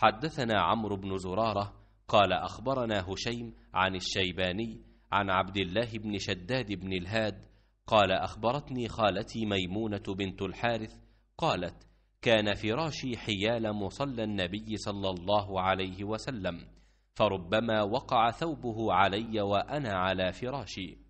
حدثنا عمرو بن زرارة قال أخبرنا هشيم عن الشيباني عن عبد الله بن شداد بن الهاد قال أخبرتني خالتي ميمونة بنت الحارث قالت كان فراشي حيال مصلى النبي صلى الله عليه وسلم فربما وقع ثوبه علي وأنا على فراشي